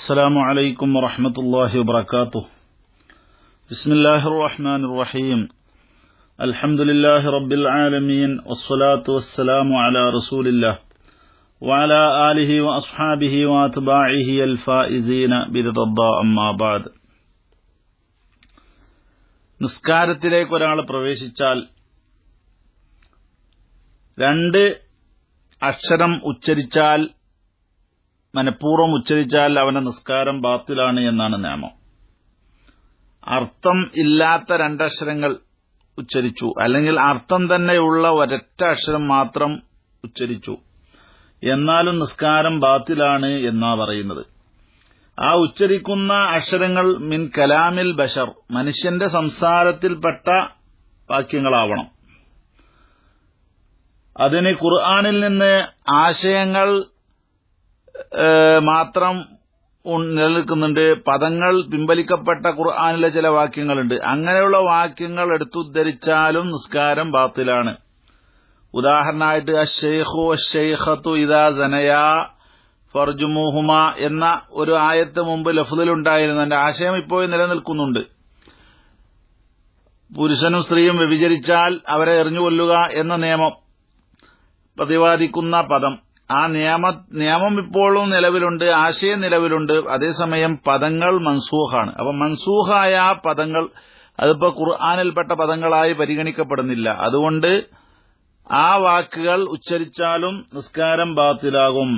السلام عليكم ورحمة الله وبركاته بسم الله الرحمن الرحيم الحمد لله رب العالمين والصلاة والسلام على رسول الله وعلى آله وأصحابه وأتباعه الفائزين برضا أما بعد നിസ്കാരത്തിലേക്ക് ഒരാൾ പ്രവേശിച്ചാൽ രണ്ട് അക്ഷരം ഉച്ചരിച്ചാൽ മനഃപൂർവ്വം ഉച്ചരിച്ചാൽ അവന്റെ നിസ്കാരം ബാത്തിലാണ് എന്നാണ് നിയമം അർത്ഥം ഇല്ലാത്ത രണ്ടക്ഷരങ്ങൾ ഉച്ചരിച്ചു അല്ലെങ്കിൽ അർത്ഥം തന്നെയുള്ള ഒരൊറ്റ അക്ഷരം മാത്രം ഉച്ചരിച്ചു എന്നാലും നിസ്കാരം ബാത്തിലാണ് എന്നാ പറയുന്നത് ആ ഉച്ചരിക്കുന്ന അക്ഷരങ്ങൾ മിൻ കലാമിൽ ബഷർ മനുഷ്യന്റെ സംസാരത്തിൽപ്പെട്ട വാക്യങ്ങളാവണം അതിന് ഖുർആാനിൽ നിന്ന് ആശയങ്ങൾ മാത്രം നിലനിൽക്കുന്നുണ്ട് പദങ്ങൾ പിൻവലിക്കപ്പെട്ട ഖുർആാനിലെ ചില വാക്യങ്ങളുണ്ട് അങ്ങനെയുള്ള വാക്യങ്ങൾ എടുത്തുദ്ധരിച്ചാലും നിസ്കാരം ബാത്തിലാണ് ഉദാഹരണമായിട്ട് അഷെയ്ഖു അഷെയ്ഖത്തു ഇദാ ജനയാ ഫർജുമുഹുമ എന്ന ഒരു ആയത്ത് മുമ്പ് ലഫ്തിലുണ്ടായിരുന്നു എന്റെ ആശയം ഇപ്പോഴും നിലനിൽക്കുന്നുണ്ട് പുരുഷനും സ്ത്രീയും വ്യഭിചരിച്ചാൽ അവരെ എറിഞ്ഞുകൊല്ലുക എന്ന നിയമം പ്രതിപാദിക്കുന്ന പദം ആ നിയമ നിയമം ഇപ്പോഴും നിലവിലുണ്ട് ആശയം നിലവിലുണ്ട് അതേസമയം പദങ്ങൾ മൻസൂഹാണ് അപ്പൊ മൻസൂഹായ ആ പദങ്ങൾ അതിപ്പോ ഖുർആാനിൽപ്പെട്ട പദങ്ങളായി പരിഗണിക്കപ്പെടുന്നില്ല അതുകൊണ്ട് ആ വാക്കുകൾ ഉച്ചരിച്ചാലും നിസ്കാരം ബാത്തിലാകും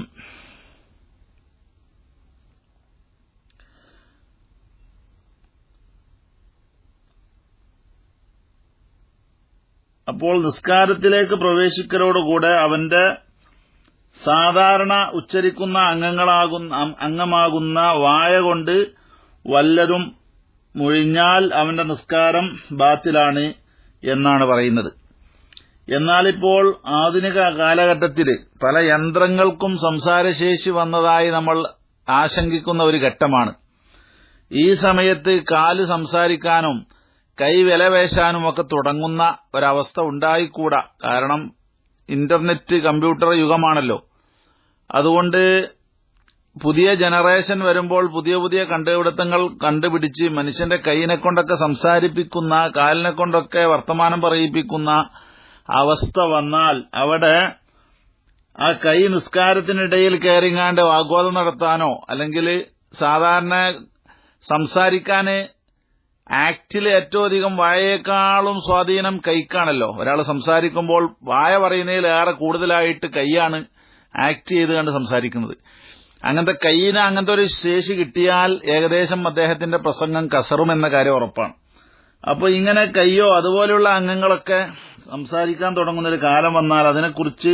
അപ്പോൾ നിസ്കാരത്തിലേക്ക് പ്രവേശിക്കലോടുകൂടെ അവന്റെ സാധാരണ ഉച്ചരിക്കുന്ന അംഗങ്ങളാകുന്ന അംഗമാകുന്ന വായ കൊണ്ട് വല്ലതും മുഴിഞ്ഞാൽ അവന്റെ നിസ്കാരം ബാത്തിലാണ് എന്നാണ് പറയുന്നത് എന്നാലിപ്പോൾ ആധുനിക കാലഘട്ടത്തിൽ പല യന്ത്രങ്ങൾക്കും സംസാരശേഷി വന്നതായി നമ്മൾ ആശങ്കിക്കുന്ന ഒരു ഘട്ടമാണ് ഈ സമയത്ത് കാല് സംസാരിക്കാനും കൈ വിലവേശാനും ഒക്കെ തുടങ്ങുന്ന ഒരവസ്ഥ ഉണ്ടായിക്കൂടാ കാരണം ഇന്റർനെറ്റ് കമ്പ്യൂട്ടർ യുഗമാണല്ലോ അതുകൊണ്ട് പുതിയ ജനറേഷൻ വരുമ്പോൾ പുതിയ പുതിയ കണ്ടുപിടുത്തങ്ങൾ കണ്ടുപിടിച്ച് മനുഷ്യന്റെ കൈയിനെ കൊണ്ടൊക്കെ സംസാരിപ്പിക്കുന്ന കാലിനെ കൊണ്ടൊക്കെ വർത്തമാനം പറയിപ്പിക്കുന്ന അവസ്ഥ വന്നാൽ അവിടെ ആ കൈ നിസ്കാരത്തിനിടയിൽ കയറിങ്ങാണ്ട് വാഗ്വാദം നടത്താനോ അല്ലെങ്കിൽ സാധാരണ സംസാരിക്കാൻ ആക്റ്റിൽ ഏറ്റവും അധികം വായയേക്കാളും സ്വാധീനം കൈക്കാണല്ലോ ഒരാൾ സംസാരിക്കുമ്പോൾ വായ പറയുന്നതിൽ ഏറെ കൂടുതലായിട്ട് കൈയാണ് ആക്ട് ചെയ്ത് കണ്ട് സംസാരിക്കുന്നത് അങ്ങനത്തെ കയ്യിന് അങ്ങനത്തെ ഒരു ശേഷി കിട്ടിയാൽ ഏകദേശം അദ്ദേഹത്തിന്റെ പ്രസംഗം കസറും എന്ന കാര്യം ഉറപ്പാണ് അപ്പോൾ ഇങ്ങനെ കയ്യോ അതുപോലെയുള്ള അംഗങ്ങളൊക്കെ സംസാരിക്കാൻ തുടങ്ങുന്ന ഒരു കാലം വന്നാൽ അതിനെക്കുറിച്ച്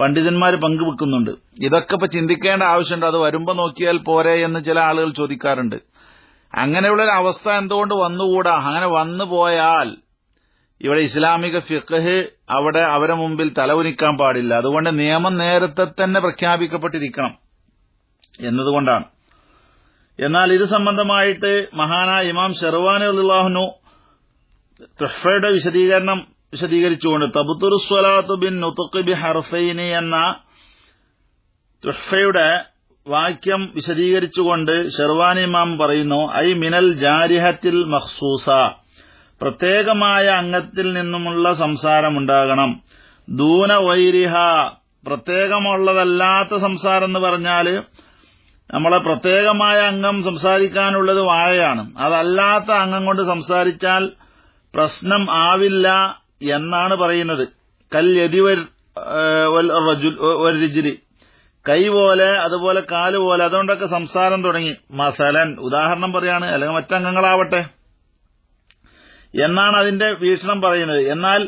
പണ്ഡിതന്മാർ പങ്കുവെക്കുന്നുണ്ട് ഇതൊക്കെ ഇപ്പൊ ചിന്തിക്കേണ്ട ആവശ്യമുണ്ട് അത് വരുമ്പോൾ നോക്കിയാൽ പോരെ എന്ന് ചില ആളുകൾ ചോദിക്കാറുണ്ട് അങ്ങനെയുള്ള ഒരു അവസ്ഥ എന്തുകൊണ്ട് വന്നുകൂടാ അങ്ങനെ വന്നു പോയാൽ ഇവിടെ ഇസ്ലാമിക ഫിഖ് അവിടെ അവരെ മുമ്പിൽ തലവുനിക്കാൻ പാടില്ല അതുകൊണ്ട് നിയമം നേരത്തെ തന്നെ പ്രഖ്യാപിക്കപ്പെട്ടിരിക്കണം എന്നതുകൊണ്ടാണ് എന്നാൽ ഇത് സംബന്ധമായിട്ട് മഹാനായ ഇമാം ഷെർവാനി അള്ളാഹുനു തുഹയുടെ വിശദീകരണം വിശദീകരിച്ചുകൊണ്ട് സ്വലാത്തു ബിൻ നുതുഖ് ബി ഹർഫൈനി എന്ന തുഹയുടെ വാക്യം വിശദീകരിച്ചുകൊണ്ട് ഷെർവാനി ഇമാം പറയുന്നു ഐ മിനൽ ജാരിഹത്തിൽ മഹ്സൂസ പ്രത്യേകമായ അംഗത്തിൽ നിന്നുമുള്ള സംസാരമുണ്ടാകണം ദൂന വൈരിഹ പ്രത്യേകമുള്ളതല്ലാത്ത സംസാരം എന്ന് പറഞ്ഞാൽ നമ്മളെ പ്രത്യേകമായ അംഗം സംസാരിക്കാനുള്ളത് വായയാണ് അതല്ലാത്ത അംഗം കൊണ്ട് സംസാരിച്ചാൽ പ്രശ്നം ആവില്ല എന്നാണ് പറയുന്നത് കൽ യതിവർ രുജിരി കൈ പോലെ അതുപോലെ കാല് പോലെ അതുകൊണ്ടൊക്കെ സംസാരം തുടങ്ങി മസലൻ ഉദാഹരണം പറയാണ് അല്ലെങ്കിൽ മറ്റംഗങ്ങളാവട്ടെ എന്നാണ് അതിന്റെ വീക്ഷണം പറയുന്നത് എന്നാൽ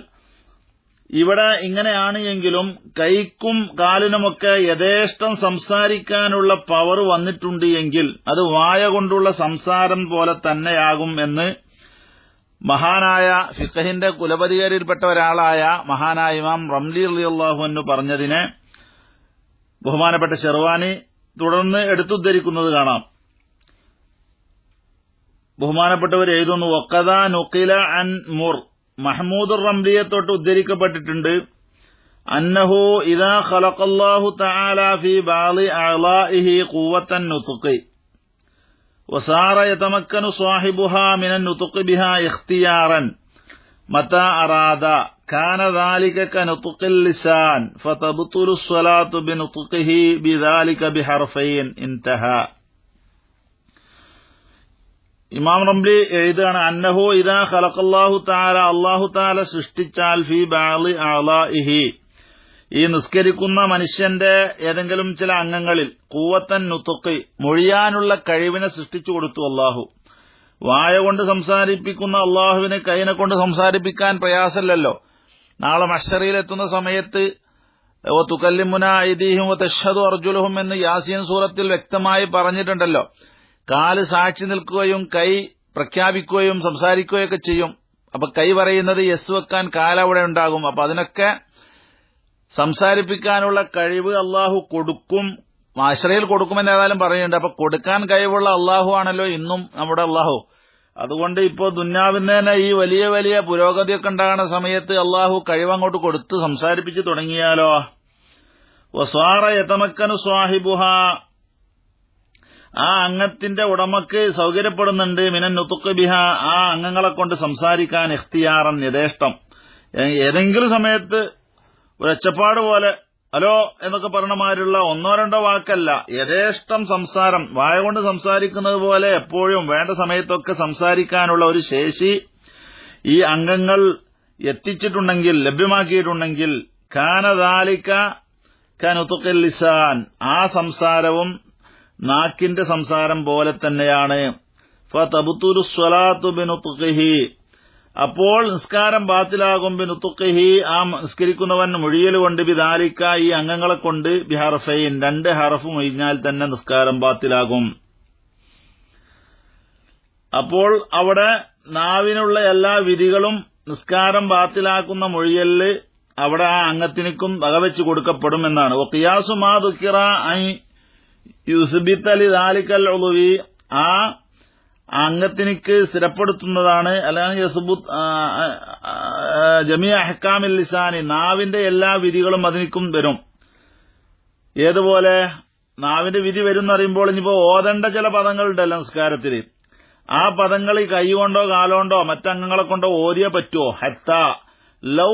ഇവിടെ ഇങ്ങനെയാണ് എങ്കിലും കൈക്കും കാലിനുമൊക്കെ യഥേഷ്ടം സംസാരിക്കാനുള്ള പവർ വന്നിട്ടുണ്ട് എങ്കിൽ അത് വായ കൊണ്ടുള്ള സംസാരം പോലെ തന്നെയാകും എന്ന് മഹാനായ ഫിഖഹിന്റെ കുലപതികാരിൽപ്പെട്ട ഒരാളായ മഹാനായ ഇമാം റംലി അള്ളിയല്ലാഹു എന്ന് പറഞ്ഞതിനെ ബഹുമാനപ്പെട്ട ഷെർവാനി തുടർന്ന് എടുത്തുദ്ധരിക്കുന്നത് കാണാം بهمانا بطور ايدون وقضا نقل عن مر محمود الرملية توت ديريك بطتند أنه إذا خلق الله تعالى في بعض أعلائه قوة النطق وصار يتمكن صاحبها من النطق بها اختيارا متى أراد كان ذلك كنطق اللسان فتبطل الصلاة بنطقه بذلك بحرفين انتهى ഇമാം റംലി എഴുതുകയാണ് അന്നഹോ ഇതാ ഖലഖല്ലാഹു താല അള്ളാഹു താല സൃഷ്ടിച്ചാൽ ഫി ബാലി ഇഹി ഈ നിസ്കരിക്കുന്ന മനുഷ്യന്റെ ഏതെങ്കിലും ചില അംഗങ്ങളിൽ കൂവത്തൻ നുത്തുക്കി മൊഴിയാനുള്ള കഴിവിനെ സൃഷ്ടിച്ചു കൊടുത്തു അള്ളാഹു വായ കൊണ്ട് സംസാരിപ്പിക്കുന്ന അള്ളാഹുവിന് കൈനെ കൊണ്ട് സംസാരിപ്പിക്കാൻ പ്രയാസമല്ലല്ലോ നാളെ മഷറിയിലെത്തുന്ന സമയത്ത് ഓ തുക്കല്ലിമുന ഓ തഷദു അർജുലഹും എന്ന് യാസീൻ സൂറത്തിൽ വ്യക്തമായി പറഞ്ഞിട്ടുണ്ടല്ലോ കാല് സാക്ഷി നിൽക്കുകയും കൈ പ്രഖ്യാപിക്കുകയും സംസാരിക്കുകയൊക്കെ ചെയ്യും അപ്പൊ കൈ പറയുന്നത് യെസ് വെക്കാൻ കാലവിടെ ഉണ്ടാകും അപ്പൊ അതിനൊക്കെ സംസാരിപ്പിക്കാനുള്ള കഴിവ് അള്ളാഹു കൊടുക്കും ആശ്രയിൽ കൊടുക്കുമെന്ന് ഏതായാലും പറയുന്നുണ്ട് അപ്പൊ കൊടുക്കാൻ കഴിവുള്ള അള്ളാഹു ആണല്ലോ ഇന്നും നമ്മുടെ അള്ളാഹു അതുകൊണ്ട് ഇപ്പോൾ ദുന്യാവിന് തന്നെ ഈ വലിയ വലിയ പുരോഗതിയൊക്കെ ഉണ്ടാകുന്ന സമയത്ത് അള്ളാഹു കഴിവങ്ങോട്ട് കൊടുത്ത് സംസാരിപ്പിച്ചു തുടങ്ങിയാലോ വസ്വാറ യതമക്കനു സ്വാഹിബുഹ ആ അംഗത്തിന്റെ ഉടമക്ക് സൗകര്യപ്പെടുന്നുണ്ട് മിനൻ നുത്തുക്ക് ബിഹ ആ അംഗങ്ങളെ കൊണ്ട് സംസാരിക്കാൻ എഫ്തിയാറൻ യഥേഷ്ടം ഏതെങ്കിലും സമയത്ത് ഒരു ഒച്ചപ്പാട് പോലെ ഹലോ എന്നൊക്കെ പറഞ്ഞമാരുള്ള ഒന്നോ രണ്ടോ വാക്കല്ല യഥേഷ്ടം സംസാരം വായ കൊണ്ട് സംസാരിക്കുന്നത് പോലെ എപ്പോഴും വേണ്ട സമയത്തൊക്കെ സംസാരിക്കാനുള്ള ഒരു ശേഷി ഈ അംഗങ്ങൾ എത്തിച്ചിട്ടുണ്ടെങ്കിൽ ലഭ്യമാക്കിയിട്ടുണ്ടെങ്കിൽ കാനദാലിക്ക കനുത്തുക്കൽ ലിസാൻ ആ സംസാരവും നാക്കിന്റെ സംസാരം പോലെ തന്നെയാണ് അപ്പോൾ നിസ്കാരം ബാത്തിലാകും ബിനുത്തുഖി ആ നിസ്കരിക്കുന്നവൻ മൊഴിയലുകൊണ്ട് വിദാലിക്ക ഈ അംഗങ്ങളെ കൊണ്ട് ബിഹർഫയിൻ രണ്ട് ഹറഫ് ഒഴിഞ്ഞാൽ തന്നെ നിസ്കാരം ബാത്തിലാകും അപ്പോൾ അവിടെ നാവിനുള്ള എല്ലാ വിധികളും നിസ്കാരം ബാത്തിലാക്കുന്ന മൊഴിയലിൽ അവിടെ ആ അംഗത്തിനും വകവെച്ച് കൊടുക്കപ്പെടുമെന്നാണ് മാ ദുക്കിറ ഐ യുസുബിത്തലി ദാലിക്കൽ ഉളുവി ആ അംഗത്തിനിക്ക് സ്ഥിരപ്പെടുത്തുന്നതാണ് അല്ലെങ്കിൽ യസുബുത്ത് ജമിയ അഹക്കാമിൽ ലിസാനി നാവിന്റെ എല്ലാ വിധികളും അതിനിക്കും വരും ഏതുപോലെ നാവിന്റെ വിധി വരും എന്നറിയുമ്പോൾ ഇനിയിപ്പോ ഓതേണ്ട ചില പദങ്ങളുണ്ടല്ലോ സംസ്കാരത്തിൽ ആ പദങ്ങൾ കൈകൊണ്ടോ കാലോണ്ടോ മറ്റംഗങ്ങളെ കൊണ്ടോ ഓരിയേ പറ്റുമോ ഹത്ത ലൗ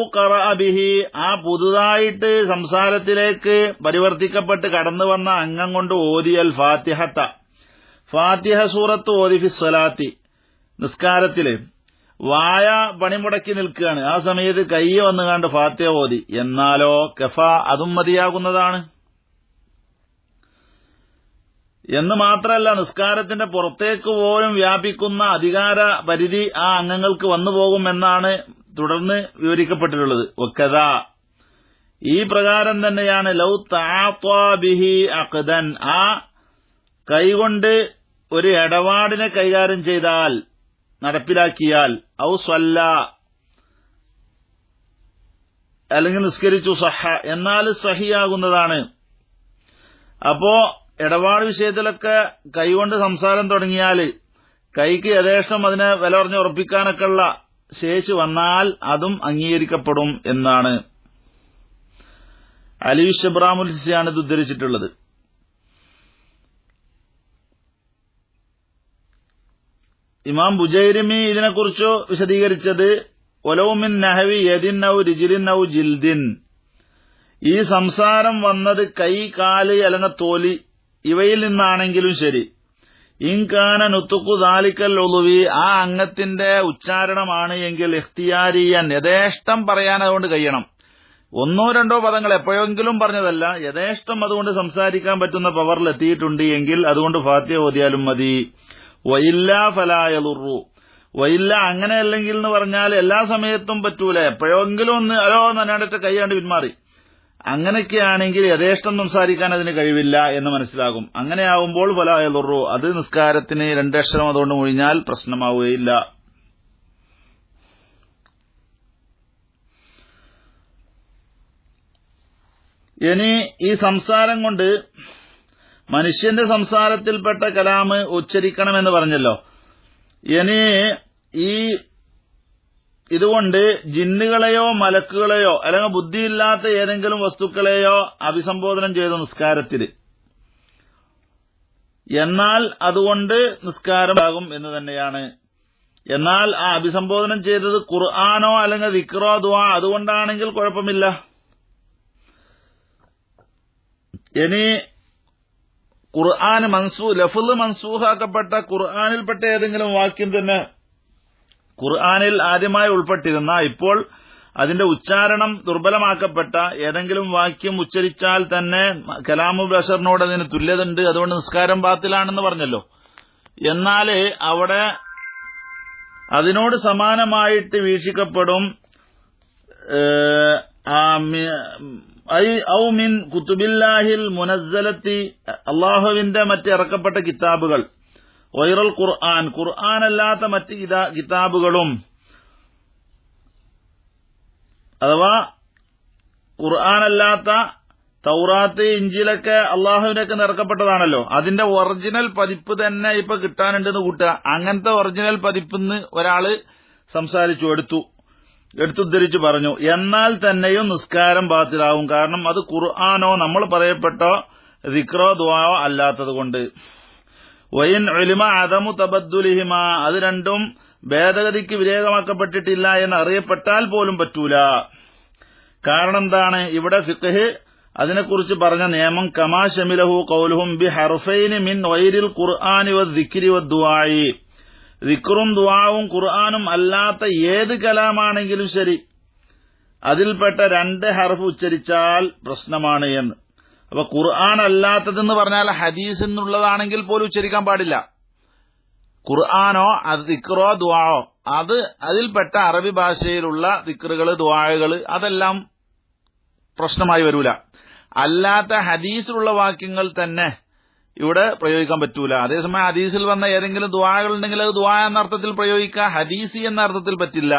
അബിഹി ആ പുതുതായിട്ട് സംസാരത്തിലേക്ക് പരിവർത്തിക്കപ്പെട്ട് കടന്നു വന്ന അംഗം കൊണ്ട് ഓതിയൽ ഫാത്തിഹത്ത ഫാത്തിഹ സൂറത്ത് ഓദിഫി സ്വലാത്തി നിസ്കാരത്തില് വായ പണിമുടക്കി നിൽക്കുകയാണ് ആ സമയത്ത് കയ്യ വന്നുകാണ്ട് കണ്ട് ഫാത്തിഹ ഓതി എന്നാലോ കഫ അതും മതിയാകുന്നതാണ് എന്ന് മാത്രമല്ല നിസ്കാരത്തിന്റെ പുറത്തേക്ക് പോലും വ്യാപിക്കുന്ന അധികാര പരിധി ആ അംഗങ്ങൾക്ക് വന്നുപോകുമെന്നാണ് തുടർന്ന് വിവരിക്കപ്പെട്ടിട്ടുള്ളത് ഒക്കഥ ഈ പ്രകാരം തന്നെയാണ് ലൗ താത്വാബിഹി അഖദൻ ആ കൈകൊണ്ട് ഒരു ഇടപാടിനെ കൈകാര്യം ചെയ്താൽ നടപ്പിലാക്കിയാൽ ഔ സ്വല്ല അല്ലെങ്കിൽ നിസ്കരിച്ചു സഹ എന്നാൽ സഹിയാകുന്നതാണ് അപ്പോ ഇടപാട് വിഷയത്തിലൊക്കെ കൈകൊണ്ട് സംസാരം തുടങ്ങിയാൽ കൈക്ക് യഥേഷ്ടം അതിനെ വില പറഞ്ഞ് ഉറപ്പിക്കാനൊക്കെയുള്ള ശേഷി വന്നാൽ അതും അംഗീകരിക്കപ്പെടും എന്നാണ് അലി ഇബ്രാമുൽ സിസിയാണ് ഇത് ഉദ്ധരിച്ചിട്ടുള്ളത് ഇമാം ബുജൈരിമി ഇതിനെക്കുറിച്ച് വിശദീകരിച്ചത് ഒലൗമിൻ നഹവി യദിൻ നൌ രിജിലിൻ നൌ ജിൽദിൻ ഈ സംസാരം വന്നത് കൈ കാല് അല്ലെങ്കിൽ തോലി ഇവയിൽ നിന്നാണെങ്കിലും ശരി ഇൻകാന നുത്തുക്കു ദാലിക്കൽ ഒതുവി ആ അംഗത്തിന്റെ ഉച്ചാരണമാണ് എങ്കിൽ ഇഖ്തിയാരിയൻ യഥേഷ്ടം പറയാൻ അതുകൊണ്ട് കഴിയണം ഒന്നോ രണ്ടോ പദങ്ങൾ എപ്പോഴെങ്കിലും പറഞ്ഞതല്ല യഥേഷ്ടം അതുകൊണ്ട് സംസാരിക്കാൻ പറ്റുന്ന എത്തിയിട്ടുണ്ട് എങ്കിൽ അതുകൊണ്ട് ഫാത്തിയ ഓതിയാലും മതി വയില്ല ഫലായതുറു വയില്ല അങ്ങനെയല്ലെങ്കിൽ എന്ന് പറഞ്ഞാൽ എല്ലാ സമയത്തും പറ്റൂല എപ്പോഴെങ്കിലും ഒന്ന് അലോ നന്നാണ്ടിട്ട് കൈയാണ്ട് പിന്മാറി അങ്ങനെയൊക്കെയാണെങ്കിൽ യഥേഷ്ടം സംസാരിക്കാൻ അതിന് കഴിവില്ല എന്ന് മനസ്സിലാകും അങ്ങനെയാവുമ്പോൾ ഫലായുറു അത് നിസ്കാരത്തിന് രണ്ടക്ഷരം അതുകൊണ്ട് മുഴിഞ്ഞാൽ പ്രശ്നമാവുകയില്ല ഇനി ഈ സംസാരം കൊണ്ട് മനുഷ്യന്റെ സംസാരത്തിൽപ്പെട്ട കലാമ് ഉച്ചരിക്കണമെന്ന് പറഞ്ഞല്ലോ ഇനി ഈ ഇതുകൊണ്ട് ജിന്നുകളെയോ മലക്കുകളെയോ അല്ലെങ്കിൽ ബുദ്ധിയില്ലാത്ത ഏതെങ്കിലും വസ്തുക്കളെയോ അഭിസംബോധനം ചെയ്ത നിസ്കാരത്തിൽ എന്നാൽ അതുകൊണ്ട് നിസ്കാരമാകും എന്ന് തന്നെയാണ് എന്നാൽ ആ അഭിസംബോധനം ചെയ്തത് ഖുർആാനോ അല്ലെങ്കിൽ ദിക്റോ ദുവാ അതുകൊണ്ടാണെങ്കിൽ കുഴപ്പമില്ല ഇനി ഖുർആൻ മൻസൂ ലഫുൽ മൻസൂഹാക്കപ്പെട്ട ഖുർആാനിൽപ്പെട്ട ഏതെങ്കിലും വാക്യം തന്നെ ഖുർആാനിൽ ആദ്യമായി ഉൾപ്പെട്ടിരുന്ന ഇപ്പോൾ അതിന്റെ ഉച്ചാരണം ദുർബലമാക്കപ്പെട്ട ഏതെങ്കിലും വാക്യം ഉച്ചരിച്ചാൽ തന്നെ കലാമു ബഷറിനോട് അതിന് തുല്യതുണ്ട് അതുകൊണ്ട് നിസ്കാരം പാത്തിലാണെന്ന് പറഞ്ഞല്ലോ എന്നാൽ അവിടെ അതിനോട് സമാനമായിട്ട് വീക്ഷിക്കപ്പെടും ഔ മിൻ കുത്തുബില്ലാഹിൽ മുനസ്സലത്തി അള്ളാഹുവിന്റെ മറ്റ് ഇറക്കപ്പെട്ട കിതാബുകൾ വൈറൽ ഖുർആൻ ഖുർആൻ അല്ലാത്ത മറ്റ് കിതാബുകളും അഥവാ ഖുർആൻ അല്ലാത്ത തൗറാത്ത് ഇഞ്ചിലൊക്കെ അള്ളാഹുവിനൊക്കെ നിറക്കപ്പെട്ടതാണല്ലോ അതിന്റെ ഒറിജിനൽ പതിപ്പ് തന്നെ ഇപ്പൊ കിട്ടാനുണ്ടെന്ന് കൂട്ടുക അങ്ങനത്തെ ഒറിജിനൽ പതിപ്പ് എന്ന് ഒരാള് സംസാരിച്ചു എടുത്തു എടുത്തുദ്ധരിച്ചു പറഞ്ഞു എന്നാൽ തന്നെയും നിസ്കാരം ബാത്തിലാവും കാരണം അത് ഖുർആാനോ നമ്മൾ പറയപ്പെട്ടോ റിക്രോ ദ്വായോ അല്ലാത്തത് കൊണ്ട് വയിൻ ഒലിമ അതമു തബദ്ദുലിഹിമ അത് രണ്ടും ഭേദഗതിക്ക് വിധേയമാക്കപ്പെട്ടിട്ടില്ല എന്ന് അറിയപ്പെട്ടാൽ പോലും പറ്റൂല കാരണം എന്താണ് ഇവിടെ ഫിഖ് അതിനെക്കുറിച്ച് പറഞ്ഞ നിയമം കമാ ഷമിലഹു കൗലുഹും ബി ഹർഫൈനി മിൻ വൈരിൽ ഖുർആാനി വിക്രി വായി ദിക്റും ദുവാവും ഖുർആാനും അല്ലാത്ത ഏത് കലാമാണെങ്കിലും ശരി അതിൽപ്പെട്ട രണ്ട് ഹർഫ് ഉച്ചരിച്ചാൽ പ്രശ്നമാണ് എന്ന് അപ്പൊ ഖുർആൻ അല്ലാത്തതെന്ന് പറഞ്ഞാൽ ഹദീസ് എന്നുള്ളതാണെങ്കിൽ പോലും ഉച്ചരിക്കാൻ പാടില്ല ഖുർആാനോ അത് ദിക്റോ ദ്വാഴോ അത് അതിൽപ്പെട്ട അറബി ഭാഷയിലുള്ള ദിക്റുകൾ ദ്വാഴകൾ അതെല്ലാം പ്രശ്നമായി വരൂല അല്ലാത്ത ഹദീസിലുള്ള വാക്യങ്ങൾ തന്നെ ഇവിടെ പ്രയോഗിക്കാൻ പറ്റൂല അതേസമയം ഹദീസിൽ വന്ന ഏതെങ്കിലും ദ്വാഴകൾ ഉണ്ടെങ്കിൽ അത് ദ്വാ എന്ന അർത്ഥത്തിൽ പ്രയോഗിക്കുക ഹദീസി എന്ന അർത്ഥത്തിൽ പറ്റില്ല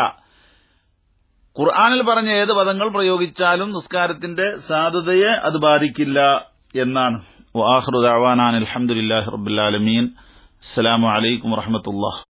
ഖുർആാനിൽ പറഞ്ഞ ഏത് പദങ്ങൾ പ്രയോഗിച്ചാലും നിസ്കാരത്തിന്റെ സാധുതയെ അത് ബാധിക്കില്ല എന്നാണ് വാഹൃദാവാനാൻ അലഹമുല്ലാ റബുലാലമീൻ അസ്സലാമലൈക്കും വറഹമത്തുള്ള